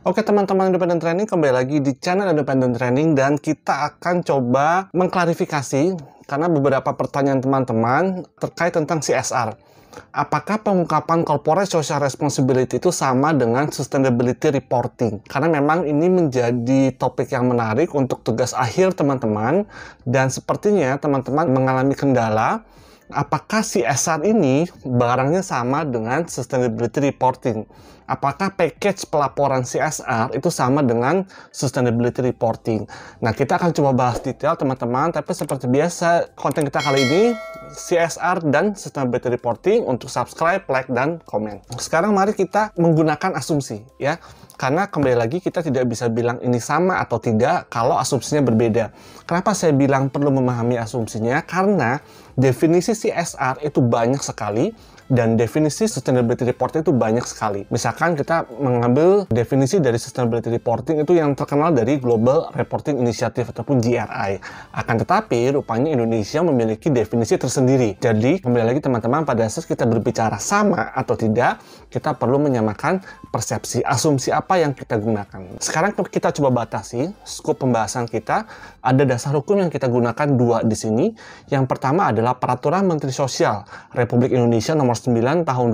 Oke teman-teman Independent Training kembali lagi di channel Independent Training dan kita akan coba mengklarifikasi karena beberapa pertanyaan teman-teman terkait tentang CSR. Apakah pengungkapan corporate social responsibility itu sama dengan sustainability reporting? Karena memang ini menjadi topik yang menarik untuk tugas akhir teman-teman dan sepertinya teman-teman mengalami kendala apakah CSR ini barangnya sama dengan sustainability reporting? apakah package pelaporan CSR itu sama dengan sustainability reporting. Nah, kita akan coba bahas detail teman-teman, tapi seperti biasa konten kita kali ini CSR dan sustainability reporting untuk subscribe, like dan komen. Sekarang mari kita menggunakan asumsi ya. Karena kembali lagi kita tidak bisa bilang ini sama atau tidak kalau asumsinya berbeda. Kenapa saya bilang perlu memahami asumsinya? Karena definisi CSR itu banyak sekali dan definisi sustainability reporting itu banyak sekali. Misalkan kita mengambil definisi dari sustainability reporting itu yang terkenal dari Global Reporting Initiative ataupun GRI. Akan tetapi, rupanya Indonesia memiliki definisi tersendiri. Jadi, kembali lagi teman-teman, pada saat kita berbicara sama atau tidak, kita perlu menyamakan persepsi, asumsi apa yang kita gunakan. Sekarang kita coba batasi skop pembahasan kita. Ada dasar hukum yang kita gunakan dua di sini. Yang pertama adalah Peraturan Menteri Sosial Republik Indonesia nomor 9 tahun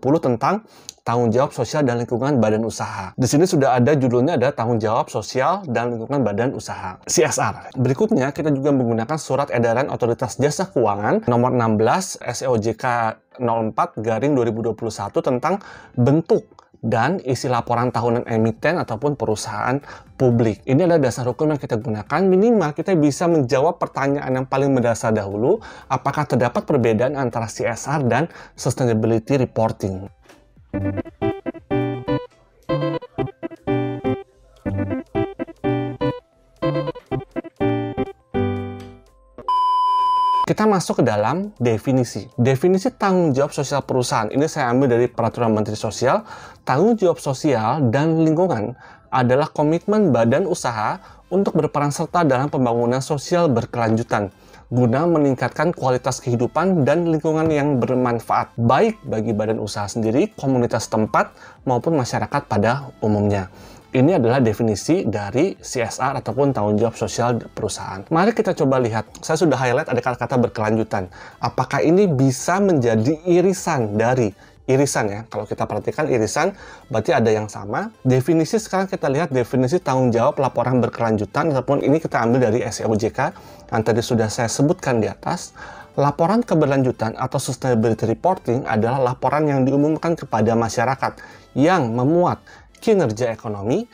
2020 tentang tanggung jawab sosial dan lingkungan badan usaha. Di sini sudah ada judulnya ada tanggung jawab sosial dan lingkungan badan usaha CSR. Berikutnya kita juga menggunakan surat edaran otoritas jasa keuangan nomor 16 SOJK 04 garing 2021 tentang bentuk dan isi laporan tahunan emiten ataupun perusahaan publik. Ini adalah dasar hukum yang kita gunakan. Minimal kita bisa menjawab pertanyaan yang paling mendasar dahulu, apakah terdapat perbedaan antara CSR dan sustainability reporting. kita masuk ke dalam definisi. Definisi tanggung jawab sosial perusahaan. Ini saya ambil dari Peraturan Menteri Sosial. Tanggung jawab sosial dan lingkungan adalah komitmen badan usaha untuk berperan serta dalam pembangunan sosial berkelanjutan guna meningkatkan kualitas kehidupan dan lingkungan yang bermanfaat baik bagi badan usaha sendiri, komunitas tempat, maupun masyarakat pada umumnya ini adalah definisi dari CSR ataupun tanggung jawab sosial perusahaan. Mari kita coba lihat. Saya sudah highlight ada kata-kata berkelanjutan. Apakah ini bisa menjadi irisan dari irisan ya. Kalau kita perhatikan irisan berarti ada yang sama. Definisi sekarang kita lihat definisi tanggung jawab laporan berkelanjutan ataupun ini kita ambil dari SEOJK yang tadi sudah saya sebutkan di atas. Laporan keberlanjutan atau sustainability reporting adalah laporan yang diumumkan kepada masyarakat yang memuat kinerja ekonomi,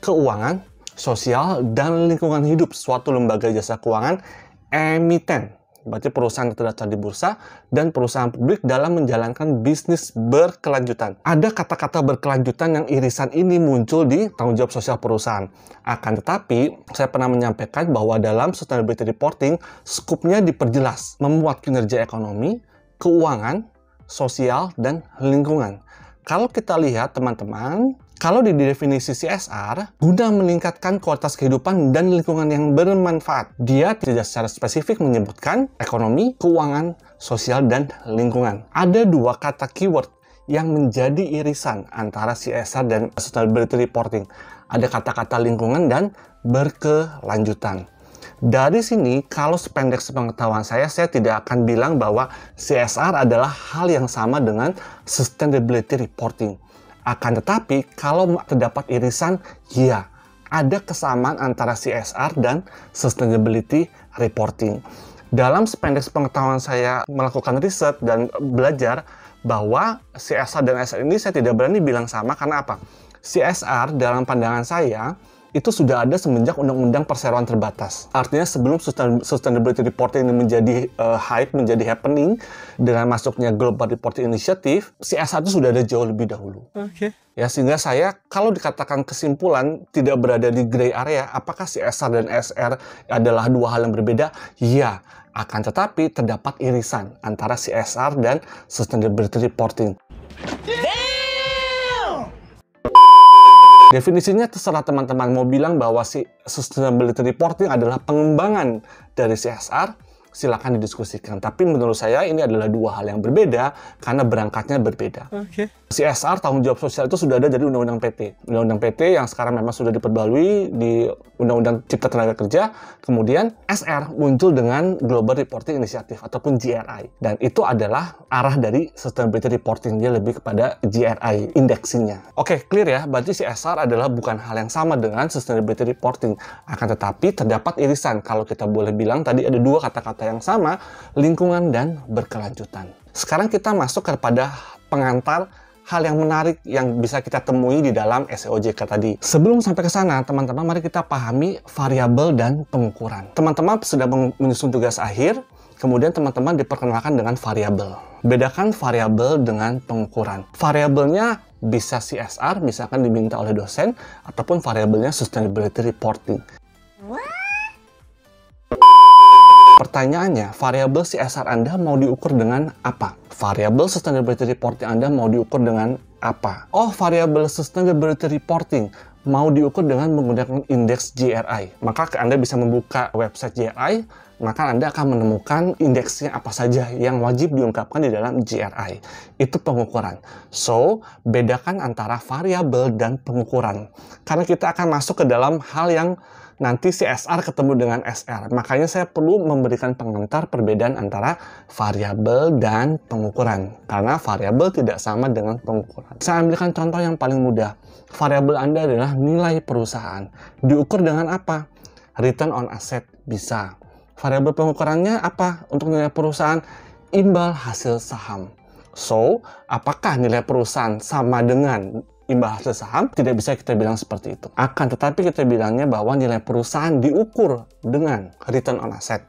keuangan, sosial, dan lingkungan hidup suatu lembaga jasa keuangan emiten. Berarti perusahaan yang terdaftar di bursa dan perusahaan publik dalam menjalankan bisnis berkelanjutan. Ada kata-kata berkelanjutan yang irisan ini muncul di tanggung jawab sosial perusahaan. Akan tetapi, saya pernah menyampaikan bahwa dalam sustainability reporting, skupnya diperjelas, memuat kinerja ekonomi, keuangan, sosial, dan lingkungan. Kalau kita lihat teman-teman, kalau di definisi CSR, guna meningkatkan kualitas kehidupan dan lingkungan yang bermanfaat. Dia tidak secara spesifik menyebutkan ekonomi, keuangan, sosial, dan lingkungan. Ada dua kata keyword yang menjadi irisan antara CSR dan sustainability reporting. Ada kata-kata lingkungan dan berkelanjutan. Dari sini, kalau sependek sepengetahuan saya, saya tidak akan bilang bahwa CSR adalah hal yang sama dengan sustainability reporting akan tetapi, kalau terdapat irisan, ya, ada kesamaan antara CSR dan sustainability reporting. Dalam sependek pengetahuan saya melakukan riset dan belajar bahwa CSR dan SR ini saya tidak berani bilang sama karena apa? CSR dalam pandangan saya itu sudah ada semenjak undang-undang perseroan terbatas. Artinya sebelum sustainability reporting ini menjadi uh, hype, menjadi happening dengan masuknya Global Reporting Initiative, CSR itu sudah ada jauh lebih dahulu. Oke. Okay. Ya sehingga saya kalau dikatakan kesimpulan tidak berada di gray area, apakah CSR dan SR adalah dua hal yang berbeda? Iya, akan tetapi terdapat irisan antara CSR dan sustainability reporting. Definisinya terserah teman-teman mau bilang bahwa si sustainability reporting adalah pengembangan dari CSR, silakan didiskusikan. Tapi menurut saya ini adalah dua hal yang berbeda karena berangkatnya berbeda. Okay. CSR tanggung jawab sosial itu sudah ada dari Undang-Undang PT. Undang-Undang PT yang sekarang memang sudah diperbalui di Undang-Undang Cipta Tenaga Kerja. Kemudian SR muncul dengan Global Reporting Initiative ataupun GRI. Dan itu adalah arah dari sustainability reporting dia lebih kepada GRI indeksinya. Oke, okay, clear ya. Berarti CSR adalah bukan hal yang sama dengan sustainability reporting. Akan tetapi terdapat irisan kalau kita boleh bilang tadi ada dua kata-kata yang sama, lingkungan dan berkelanjutan. Sekarang kita masuk kepada pengantar hal yang menarik yang bisa kita temui di dalam SEOJK tadi. Sebelum sampai ke sana, teman-teman mari kita pahami variabel dan pengukuran. Teman-teman sudah menyusun tugas akhir, kemudian teman-teman diperkenalkan dengan variabel. Bedakan variabel dengan pengukuran. Variabelnya bisa CSR, misalkan diminta oleh dosen, ataupun variabelnya sustainability reporting. Pertanyaannya, variabel CSR Anda mau diukur dengan apa? Variabel Sustainability Reporting Anda mau diukur dengan apa? Oh, variabel Sustainability Reporting mau diukur dengan menggunakan indeks GRI. Maka Anda bisa membuka website GRI, maka Anda akan menemukan indeksnya apa saja yang wajib diungkapkan di dalam GRI. Itu pengukuran. So, bedakan antara variabel dan pengukuran. Karena kita akan masuk ke dalam hal yang nanti CSR ketemu dengan SR. Makanya saya perlu memberikan pengantar perbedaan antara variabel dan pengukuran. Karena variabel tidak sama dengan pengukuran. Saya ambilkan contoh yang paling mudah. Variabel Anda adalah nilai perusahaan. Diukur dengan apa? Return on asset bisa variabel pengukurannya apa untuk nilai perusahaan? Imbal hasil saham. So, apakah nilai perusahaan sama dengan imbal hasil saham? Tidak bisa kita bilang seperti itu. Akan tetapi kita bilangnya bahwa nilai perusahaan diukur dengan return on asset.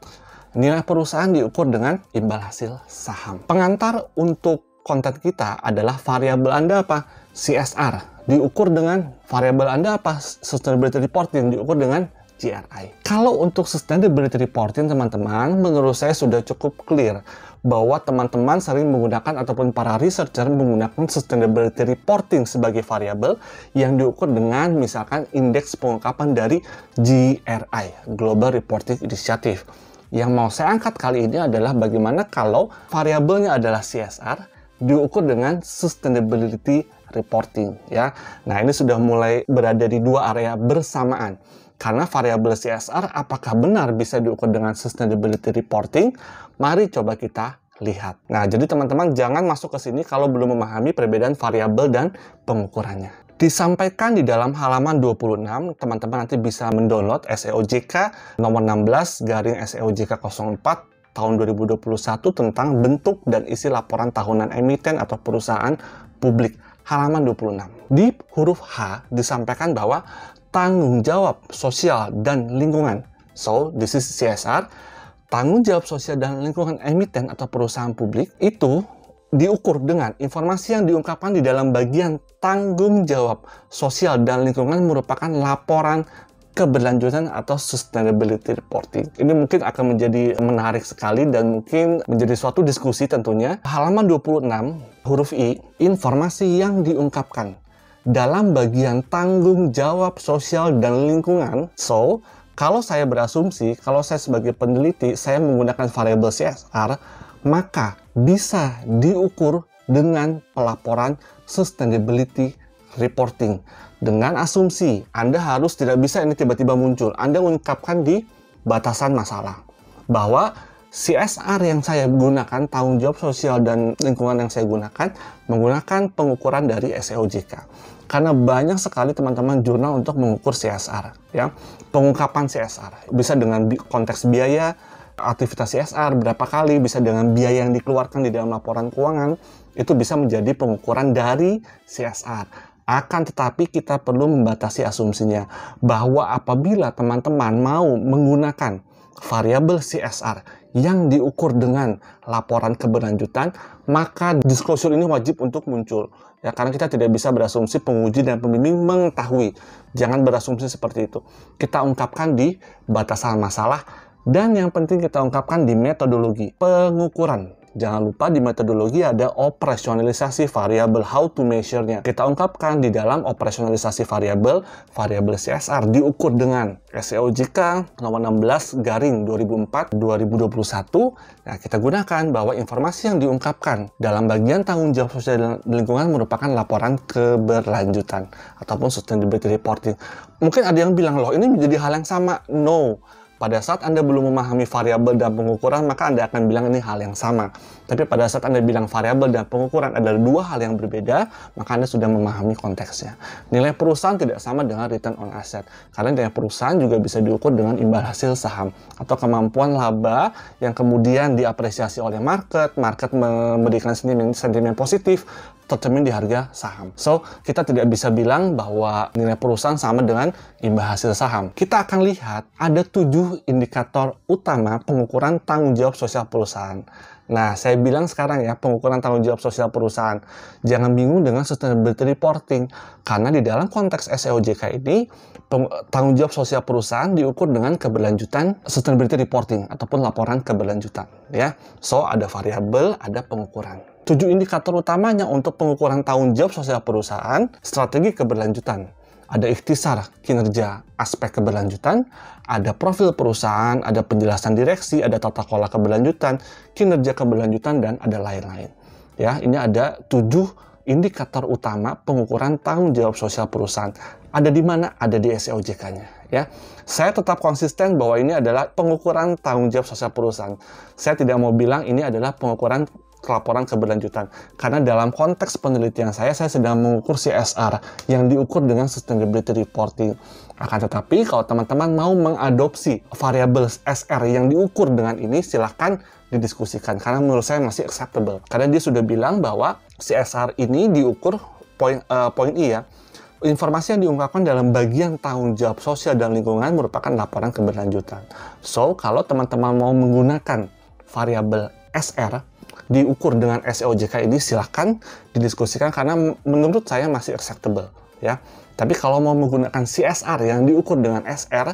Nilai perusahaan diukur dengan imbal hasil saham. Pengantar untuk konten kita adalah variabel Anda apa? CSR. Diukur dengan variabel Anda apa? Sustainability Reporting diukur dengan GRI. Kalau untuk sustainability reporting teman-teman, menurut saya sudah cukup clear bahwa teman-teman sering menggunakan ataupun para researcher menggunakan sustainability reporting sebagai variabel yang diukur dengan misalkan indeks pengungkapan dari GRI, Global Reporting Initiative. Yang mau saya angkat kali ini adalah bagaimana kalau variabelnya adalah CSR diukur dengan sustainability reporting ya. Nah, ini sudah mulai berada di dua area bersamaan karena variabel CSR apakah benar bisa diukur dengan sustainability reporting? Mari coba kita lihat. Nah, jadi teman-teman jangan masuk ke sini kalau belum memahami perbedaan variabel dan pengukurannya. Disampaikan di dalam halaman 26, teman-teman nanti bisa mendownload SEOJK nomor 16 garing SEOJK 04 tahun 2021 tentang bentuk dan isi laporan tahunan emiten atau perusahaan publik halaman 26. Di huruf H disampaikan bahwa tanggung jawab sosial dan lingkungan. So, this is CSR. Tanggung jawab sosial dan lingkungan emiten atau perusahaan publik itu diukur dengan informasi yang diungkapkan di dalam bagian tanggung jawab sosial dan lingkungan merupakan laporan keberlanjutan atau sustainability reporting. Ini mungkin akan menjadi menarik sekali dan mungkin menjadi suatu diskusi tentunya. Halaman 26 huruf I, informasi yang diungkapkan dalam bagian tanggung jawab sosial dan lingkungan. So, kalau saya berasumsi, kalau saya sebagai peneliti, saya menggunakan variabel CSR, maka bisa diukur dengan pelaporan sustainability reporting. Dengan asumsi, Anda harus tidak bisa ini tiba-tiba muncul. Anda ungkapkan di batasan masalah. Bahwa CSR yang saya gunakan, tanggung jawab sosial dan lingkungan yang saya gunakan, menggunakan pengukuran dari SEOJK karena banyak sekali teman-teman jurnal untuk mengukur CSR ya pengungkapan CSR bisa dengan konteks biaya aktivitas CSR berapa kali bisa dengan biaya yang dikeluarkan di dalam laporan keuangan itu bisa menjadi pengukuran dari CSR akan tetapi kita perlu membatasi asumsinya bahwa apabila teman-teman mau menggunakan variabel CSR yang diukur dengan laporan keberlanjutan, maka disclosure ini wajib untuk muncul. Ya, karena kita tidak bisa berasumsi penguji dan pembimbing mengetahui. Jangan berasumsi seperti itu. Kita ungkapkan di batasan masalah dan yang penting kita ungkapkan di metodologi pengukuran. Jangan lupa di metodologi ada operasionalisasi variabel how to measure-nya. Kita ungkapkan di dalam operasionalisasi variabel, variabel CSR diukur dengan SEOJK nomor 16 garing 2004 2021. Nah, kita gunakan bahwa informasi yang diungkapkan dalam bagian tanggung jawab sosial dan lingkungan merupakan laporan keberlanjutan ataupun sustainability reporting. Mungkin ada yang bilang loh ini menjadi hal yang sama. No, pada saat Anda belum memahami variabel dan pengukuran, maka Anda akan bilang ini hal yang sama. Tapi pada saat Anda bilang variabel dan pengukuran adalah dua hal yang berbeda, maka Anda sudah memahami konteksnya. Nilai perusahaan tidak sama dengan return on asset, karena nilai perusahaan juga bisa diukur dengan imbal hasil saham atau kemampuan laba yang kemudian diapresiasi oleh market, market memberikan sentimen, sentimen positif, tercermin di harga saham. So, kita tidak bisa bilang bahwa nilai perusahaan sama dengan imbal hasil saham. Kita akan lihat ada tujuh indikator utama pengukuran tanggung jawab sosial perusahaan. Nah, saya bilang sekarang ya, pengukuran tanggung jawab sosial perusahaan. Jangan bingung dengan sustainability reporting, karena di dalam konteks SEOJK ini, tanggung jawab sosial perusahaan diukur dengan keberlanjutan sustainability reporting, ataupun laporan keberlanjutan. ya. So, ada variabel, ada pengukuran. Tujuh indikator utamanya untuk pengukuran tahun jawab sosial perusahaan, strategi keberlanjutan. Ada ikhtisar, kinerja, aspek keberlanjutan, ada profil perusahaan, ada penjelasan direksi, ada tata kelola keberlanjutan, kinerja keberlanjutan, dan ada lain-lain. Ya, ini ada tujuh indikator utama pengukuran tahun jawab sosial perusahaan. Ada di mana? Ada di SEOJK-nya. Ya, saya tetap konsisten bahwa ini adalah pengukuran tanggung jawab sosial perusahaan. Saya tidak mau bilang ini adalah pengukuran laporan keberlanjutan. Karena dalam konteks penelitian saya, saya sedang mengukur CSR yang diukur dengan Sustainability Reporting. Akan tetapi, kalau teman-teman mau mengadopsi variabel SR yang diukur dengan ini, silahkan didiskusikan. Karena menurut saya masih acceptable. Karena dia sudah bilang bahwa CSR ini diukur poin uh, poin I ya. Informasi yang diungkapkan dalam bagian tahun jawab sosial dan lingkungan merupakan laporan keberlanjutan. So, kalau teman-teman mau menggunakan variabel SR diukur dengan SEOJK ini silahkan didiskusikan karena menurut saya masih acceptable ya. Tapi kalau mau menggunakan CSR yang diukur dengan SR,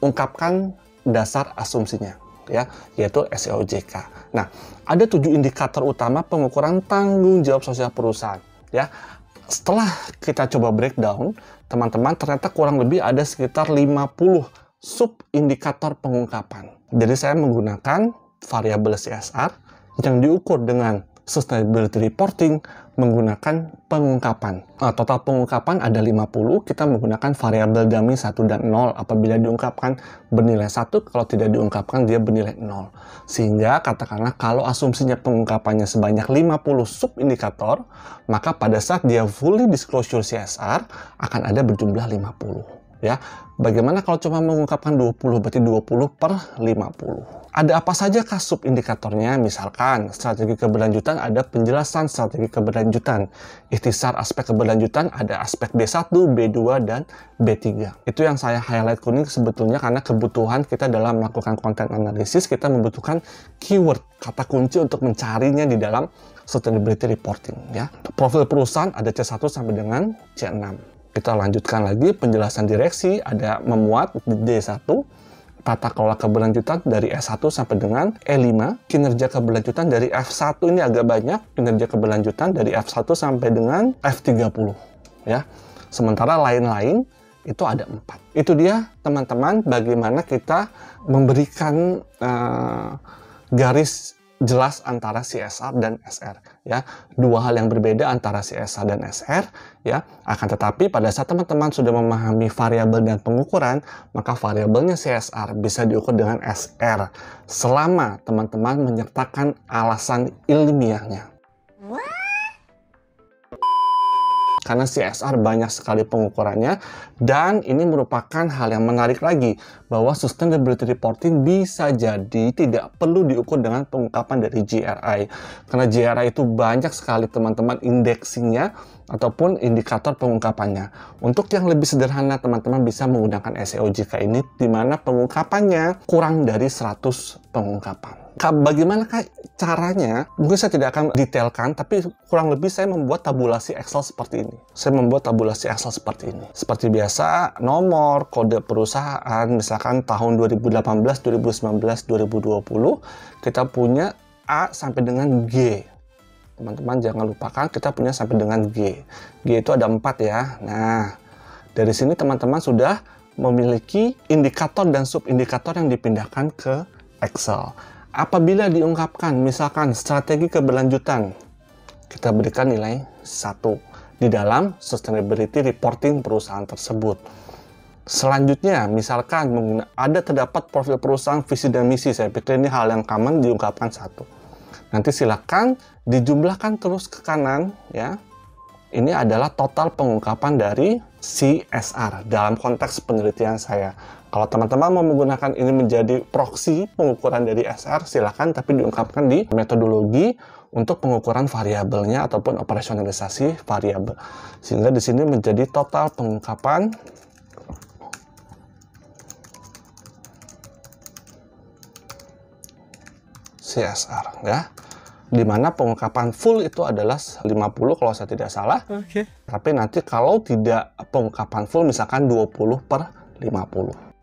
ungkapkan dasar asumsinya ya, yaitu SEOJK. Nah, ada tujuh indikator utama pengukuran tanggung jawab sosial perusahaan ya. Setelah kita coba breakdown, teman-teman ternyata kurang lebih ada sekitar 50 sub indikator pengungkapan. Jadi saya menggunakan variabel CSR yang diukur dengan sustainability reporting menggunakan pengungkapan. Nah, total pengungkapan ada 50, kita menggunakan variabel dummy 1 dan 0. Apabila diungkapkan bernilai 1, kalau tidak diungkapkan dia bernilai 0. Sehingga katakanlah kalau asumsinya pengungkapannya sebanyak 50 subindikator, maka pada saat dia fully disclosure CSR akan ada berjumlah 50 ya. Bagaimana kalau cuma mengungkapkan 20 berarti 20 per 50. Ada apa saja kah indikatornya? Misalkan strategi keberlanjutan ada penjelasan strategi keberlanjutan. Ikhtisar aspek keberlanjutan ada aspek B1, B2, dan B3. Itu yang saya highlight kuning sebetulnya karena kebutuhan kita dalam melakukan konten analisis kita membutuhkan keyword, kata kunci untuk mencarinya di dalam sustainability reporting ya. Profil perusahaan ada C1 sampai dengan C6 kita lanjutkan lagi penjelasan direksi ada memuat di D1 tata kelola keberlanjutan dari S1 sampai dengan E5, kinerja keberlanjutan dari F1 ini agak banyak, kinerja keberlanjutan dari F1 sampai dengan F30 ya. Sementara lain-lain itu ada empat. Itu dia teman-teman bagaimana kita memberikan uh, garis jelas antara CSR dan SR ya dua hal yang berbeda antara CSR dan SR ya akan tetapi pada saat teman-teman sudah memahami variabel dan pengukuran maka variabelnya CSR bisa diukur dengan SR selama teman-teman menyertakan alasan ilmiahnya wow karena CSR banyak sekali pengukurannya dan ini merupakan hal yang menarik lagi bahwa sustainability reporting bisa jadi tidak perlu diukur dengan pengungkapan dari GRI karena GRI itu banyak sekali teman-teman indeksinya ataupun indikator pengungkapannya. Untuk yang lebih sederhana teman-teman bisa menggunakan SEO jika ini di mana pengungkapannya kurang dari 100 pengungkapan bagaimana caranya? Mungkin saya tidak akan detailkan, tapi kurang lebih saya membuat tabulasi Excel seperti ini. Saya membuat tabulasi Excel seperti ini. Seperti biasa, nomor, kode perusahaan, misalkan tahun 2018, 2019, 2020, kita punya A sampai dengan G. Teman-teman jangan lupakan kita punya sampai dengan G. G itu ada empat ya. Nah, dari sini teman-teman sudah memiliki indikator dan subindikator yang dipindahkan ke Excel. Apabila diungkapkan misalkan strategi keberlanjutan, kita berikan nilai 1 di dalam sustainability reporting perusahaan tersebut. Selanjutnya, misalkan ada terdapat profil perusahaan visi dan misi, saya pikir ini hal yang common diungkapkan satu. Nanti silakan dijumlahkan terus ke kanan ya. Ini adalah total pengungkapan dari CSR dalam konteks penelitian saya. Kalau teman-teman mau menggunakan ini menjadi proxy pengukuran dari SR, silakan, tapi diungkapkan di metodologi untuk pengukuran variabelnya ataupun operasionalisasi variabel. Sehingga di sini menjadi total pengungkapan CSR ya. Dimana pengungkapan full itu adalah 50 kalau saya tidak salah. Oke. Okay. Tapi nanti kalau tidak pengungkapan full misalkan 20 per 50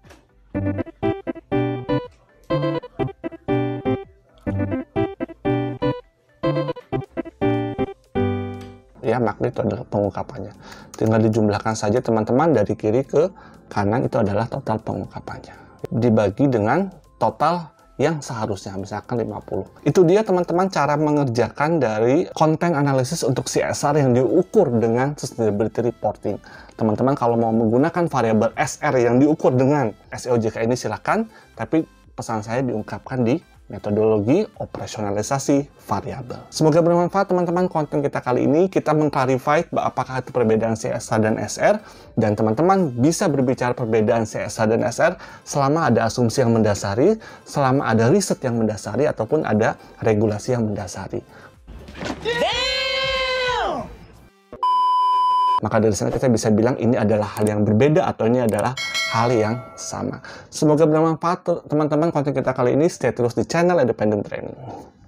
ya magnet itu adalah pengungkapannya tinggal dijumlahkan saja teman-teman dari kiri ke kanan itu adalah total pengungkapannya dibagi dengan total yang seharusnya misalkan 50. Itu dia teman-teman cara mengerjakan dari konten analisis untuk CSR yang diukur dengan sustainability reporting. Teman-teman kalau mau menggunakan variabel SR yang diukur dengan sljk e ini silahkan tapi pesan saya diungkapkan di metodologi operasionalisasi variabel. Semoga bermanfaat teman-teman konten kita kali ini. Kita mengklarifikasi apakah itu perbedaan CSR dan SR dan teman-teman bisa berbicara perbedaan CSR dan SR selama ada asumsi yang mendasari, selama ada riset yang mendasari ataupun ada regulasi yang mendasari. Damn! Maka dari sana kita bisa bilang ini adalah hal yang berbeda atau ini adalah hal yang sama. Semoga bermanfaat teman-teman konten kita kali ini. Stay terus di channel Independent Training.